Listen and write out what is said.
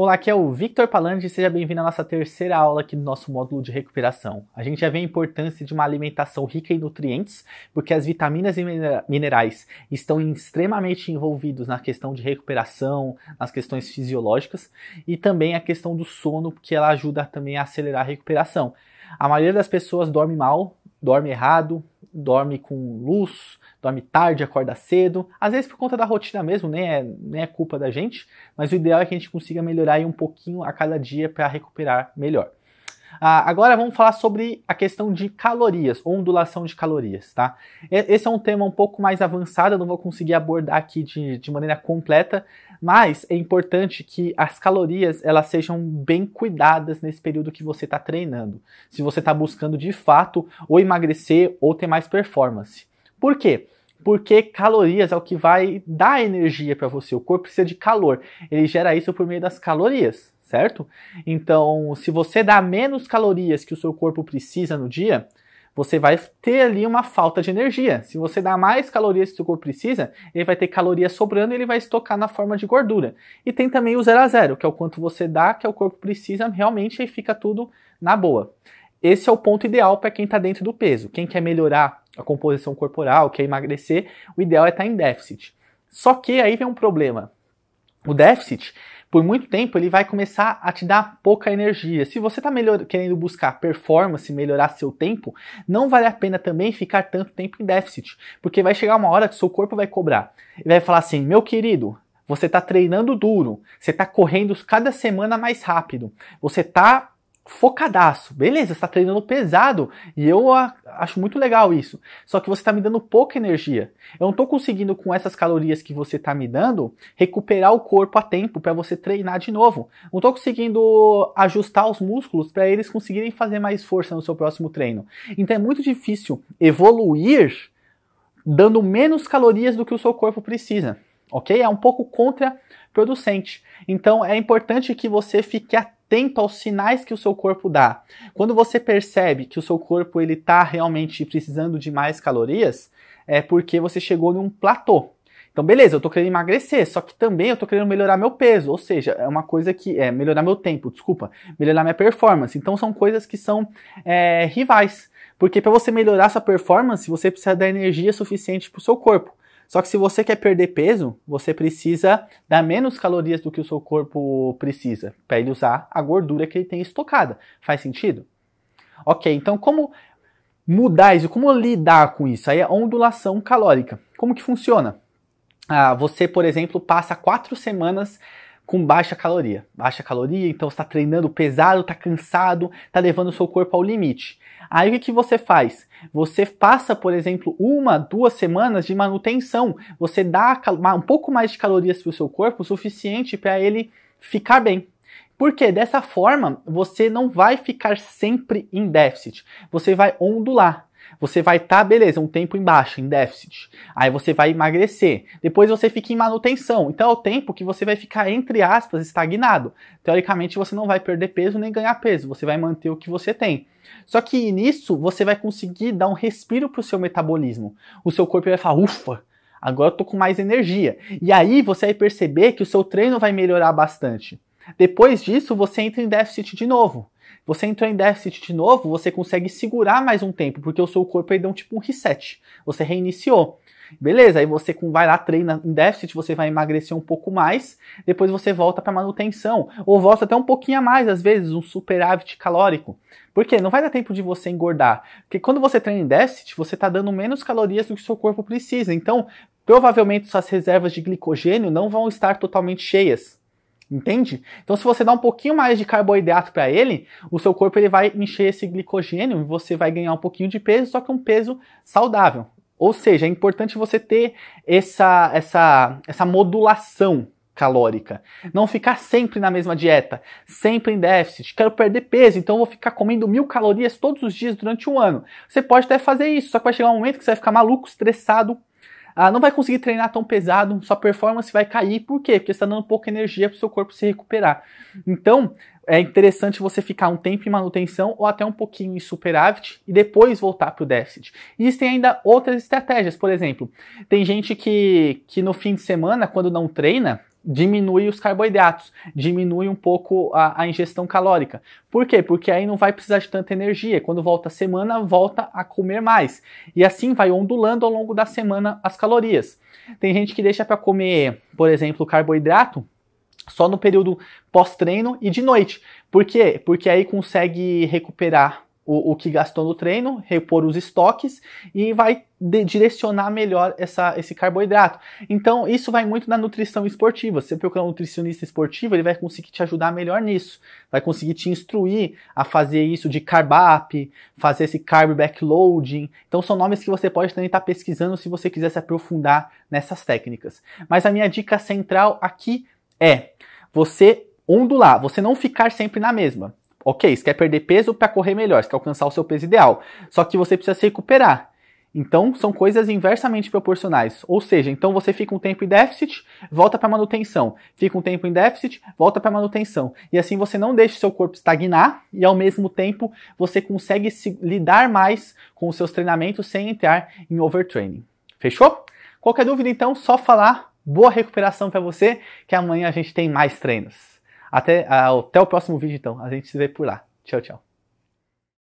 Olá, aqui é o Victor Palandi e seja bem-vindo à nossa terceira aula aqui do nosso módulo de recuperação. A gente já vê a importância de uma alimentação rica em nutrientes, porque as vitaminas e minerais estão extremamente envolvidos na questão de recuperação, nas questões fisiológicas e também a questão do sono, porque ela ajuda também a acelerar a recuperação. A maioria das pessoas dorme mal, dorme errado, dorme com luz, dorme tarde, acorda cedo, às vezes por conta da rotina mesmo, nem é, nem é culpa da gente, mas o ideal é que a gente consiga melhorar um pouquinho a cada dia para recuperar melhor. Ah, agora vamos falar sobre a questão de calorias, ondulação de calorias, tá? Esse é um tema um pouco mais avançado, eu não vou conseguir abordar aqui de, de maneira completa, mas é importante que as calorias elas sejam bem cuidadas nesse período que você está treinando. Se você está buscando de fato ou emagrecer ou ter mais performance. Por quê? porque calorias é o que vai dar energia para você. O corpo precisa de calor, ele gera isso por meio das calorias certo? Então, se você dá menos calorias que o seu corpo precisa no dia, você vai ter ali uma falta de energia. Se você dá mais calorias que o seu corpo precisa, ele vai ter calorias sobrando e ele vai estocar na forma de gordura. E tem também o zero a zero, que é o quanto você dá, que é o corpo precisa realmente e fica tudo na boa. Esse é o ponto ideal para quem está dentro do peso. Quem quer melhorar a composição corporal, quer emagrecer, o ideal é estar tá em déficit. Só que aí vem um problema. O déficit por muito tempo ele vai começar a te dar pouca energia. Se você está querendo buscar performance, melhorar seu tempo, não vale a pena também ficar tanto tempo em déficit, porque vai chegar uma hora que seu corpo vai cobrar. Ele vai falar assim: meu querido, você está treinando duro, você está correndo cada semana mais rápido, você está focadaço. Beleza, você tá treinando pesado e eu acho muito legal isso. Só que você tá me dando pouca energia. Eu não tô conseguindo com essas calorias que você tá me dando recuperar o corpo a tempo para você treinar de novo. Não tô conseguindo ajustar os músculos para eles conseguirem fazer mais força no seu próximo treino. Então é muito difícil evoluir dando menos calorias do que o seu corpo precisa. OK? É um pouco contraproducente. Então é importante que você fique atento atento aos sinais que o seu corpo dá. Quando você percebe que o seu corpo ele está realmente precisando de mais calorias, é porque você chegou num platô. Então, beleza, eu tô querendo emagrecer, só que também eu tô querendo melhorar meu peso, ou seja, é uma coisa que. É, melhorar meu tempo, desculpa, melhorar minha performance. Então, são coisas que são é, rivais. Porque para você melhorar sua performance, você precisa da energia suficiente para o seu corpo. Só que se você quer perder peso, você precisa dar menos calorias do que o seu corpo precisa, para ele usar a gordura que ele tem estocada. Faz sentido? Ok, então como mudar isso, como lidar com isso? Aí é ondulação calórica. Como que funciona? Ah, você, por exemplo, passa quatro semanas com baixa caloria. Baixa caloria, então está treinando pesado, está cansado, está levando o seu corpo ao limite. Aí o que, que você faz? Você passa, por exemplo, uma, duas semanas de manutenção. Você dá um pouco mais de calorias para o seu corpo, o suficiente para ele ficar bem. Porque dessa forma você não vai ficar sempre em déficit, você vai ondular. Você vai estar, tá, beleza, um tempo em baixa, em déficit. Aí você vai emagrecer. Depois você fica em manutenção. Então é o tempo que você vai ficar, entre aspas, estagnado. Teoricamente você não vai perder peso nem ganhar peso. Você vai manter o que você tem. Só que nisso você vai conseguir dar um respiro para o seu metabolismo. O seu corpo vai falar, ufa, agora eu tô com mais energia. E aí você vai perceber que o seu treino vai melhorar bastante. Depois disso, você entra em déficit de novo. Você entrou em déficit de novo, você consegue segurar mais um tempo, porque o seu corpo aí deu um tipo um reset. Você reiniciou. Beleza, aí você vai lá, treina em déficit, você vai emagrecer um pouco mais, depois você volta para manutenção, ou volta até um pouquinho a mais, às vezes, um superávit calórico. Por quê? Não vai dar tempo de você engordar. Porque quando você treina em déficit, você está dando menos calorias do que o seu corpo precisa. Então, provavelmente suas reservas de glicogênio não vão estar totalmente cheias entende? Então se você dá um pouquinho mais de carboidrato para ele, o seu corpo ele vai encher esse glicogênio e você vai ganhar um pouquinho de peso, só que um peso saudável. Ou seja, é importante você ter essa essa essa modulação calórica. Não ficar sempre na mesma dieta, sempre em déficit. Quero perder peso, então vou ficar comendo mil calorias todos os dias durante um ano. Você pode até fazer isso, só que vai chegar um momento que você vai ficar maluco, estressado, ah, não vai conseguir treinar tão pesado, sua performance vai cair. Por quê? Porque você está dando pouca energia para o seu corpo se recuperar. Então, é interessante você ficar um tempo em manutenção ou até um pouquinho em superávit e depois voltar para o déficit. Existem ainda outras estratégias, por exemplo, tem gente que, que no fim de semana, quando não treina, diminui os carboidratos, diminui um pouco a, a, ingestão calórica. Por quê? Porque aí não vai precisar de tanta energia. Quando volta a semana, volta a comer mais. E assim vai ondulando ao longo da semana as calorias. Tem gente que deixa para comer, por exemplo, carboidrato só no período pós-treino e de noite. Por quê? Porque aí consegue recuperar o, o que gastou no treino, repor os estoques e vai de, direcionar melhor essa, esse carboidrato. Então, isso vai muito na nutrição esportiva. Se Você procurar um nutricionista esportivo, ele vai conseguir te ajudar melhor nisso. Vai conseguir te instruir a fazer isso de carb up, fazer esse carb backloading. Então, são nomes que você pode também estar tá pesquisando se você quiser se aprofundar nessas técnicas. Mas a minha dica central aqui é você ondular, você não ficar sempre na mesma. Ok, você quer perder peso para correr melhor, você quer alcançar o seu peso ideal. Só que você precisa se recuperar. Então, são coisas inversamente proporcionais. Ou seja, então você fica um tempo em déficit, volta para manutenção. Fica um tempo em déficit, volta para manutenção. E assim você não deixa o seu corpo estagnar e ao mesmo tempo você consegue se, lidar mais com os seus treinamentos sem entrar em overtraining. Fechou? Qualquer dúvida então, só falar. Boa recuperação para você, que amanhã a gente tem mais treinos. Até, ah, até o próximo vídeo, então. A gente se vê por lá. Tchau, tchau.